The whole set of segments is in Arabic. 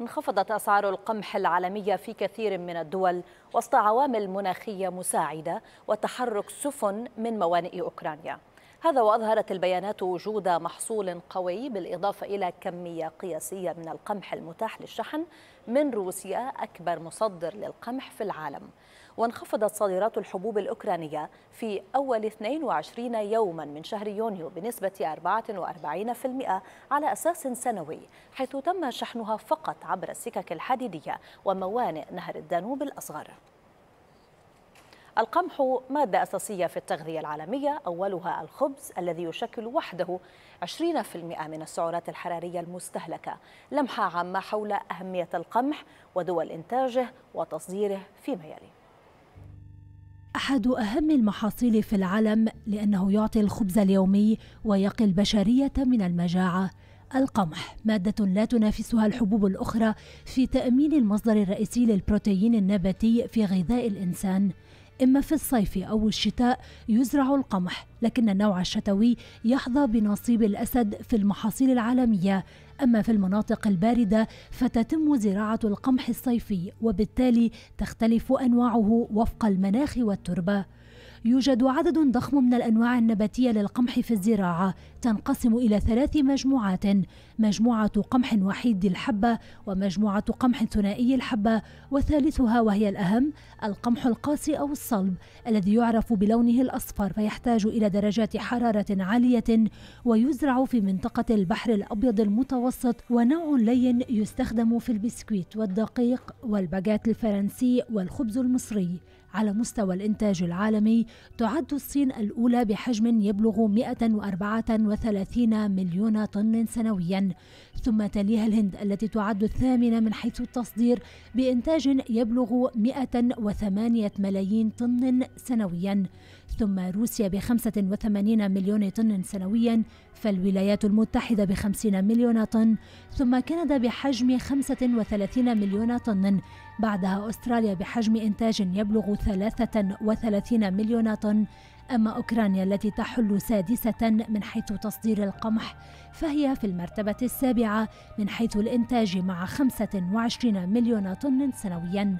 انخفضت أسعار القمح العالمية في كثير من الدول وسط عوامل مناخية مساعدة وتحرك سفن من موانئ أوكرانيا هذا وأظهرت البيانات وجود محصول قوي بالإضافة إلى كمية قياسية من القمح المتاح للشحن من روسيا أكبر مصدر للقمح في العالم وانخفضت صادرات الحبوب الأوكرانية في أول 22 يوما من شهر يونيو بنسبة 44% على أساس سنوي حيث تم شحنها فقط عبر السكك الحديدية وموانئ نهر الدانوب الأصغر القمح مادة أساسية في التغذية العالمية أولها الخبز الذي يشكل وحده 20% من السعرات الحرارية المستهلكة لمحة عامة حول أهمية القمح ودول إنتاجه وتصديره فيما يلي أحد أهم المحاصيل في العالم لأنه يعطي الخبز اليومي ويقي البشرية من المجاعة القمح مادة لا تنافسها الحبوب الأخرى في تأمين المصدر الرئيسي للبروتين النباتي في غذاء الإنسان إما في الصيف أو الشتاء يزرع القمح لكن النوع الشتوي يحظى بنصيب الأسد في المحاصيل العالمية أما في المناطق الباردة فتتم زراعة القمح الصيفي وبالتالي تختلف أنواعه وفق المناخ والتربة يوجد عدد ضخم من الأنواع النباتية للقمح في الزراعة تنقسم إلى ثلاث مجموعات مجموعة قمح وحيد الحبة ومجموعة قمح ثنائي الحبة وثالثها وهي الأهم القمح القاسي أو الصلب الذي يعرف بلونه الأصفر فيحتاج إلى درجات حرارة عالية ويزرع في منطقة البحر الأبيض المتوسط ونوع لين يستخدم في البسكويت والدقيق والباجات الفرنسي والخبز المصري على مستوى الإنتاج العالمي تعد الصين الأولى بحجم يبلغ 134 مليون طن سنويا ثم تليها الهند التي تعد الثامنة من حيث التصدير بإنتاج يبلغ 108 ملايين طن سنويا ثم روسيا ب 85 مليون طن سنويا فالولايات المتحدة ب 50 مليون طن ثم كندا بحجم 35 مليون طن بعدها أستراليا بحجم إنتاج يبلغ 33 مليون طن أما أوكرانيا التي تحل سادسة من حيث تصدير القمح فهي في المرتبة السابعة من حيث الإنتاج مع 25 مليون طن سنوياً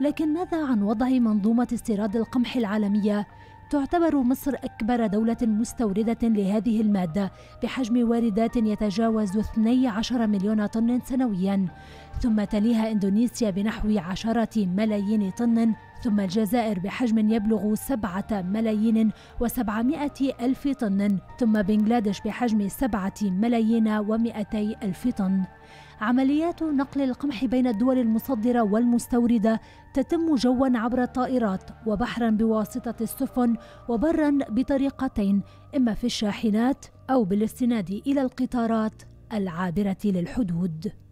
لكن ماذا عن وضع منظومة استيراد القمح العالمية تعتبر مصر أكبر دولة مستوردة لهذه المادة بحجم واردات يتجاوز 12 مليون طن سنويا ثم تليها إندونيسيا بنحو 10 ملايين طن ثم الجزائر بحجم يبلغ 7 ملايين و700 ألف طن ثم بنغلاديش بحجم 7 ملايين و200 ألف طن عمليات نقل القمح بين الدول المصدرة والمستوردة تتم جوا عبر الطائرات وبحرا بواسطة السفن وبرا بطريقتين إما في الشاحنات أو بالاستناد إلى القطارات العابرة للحدود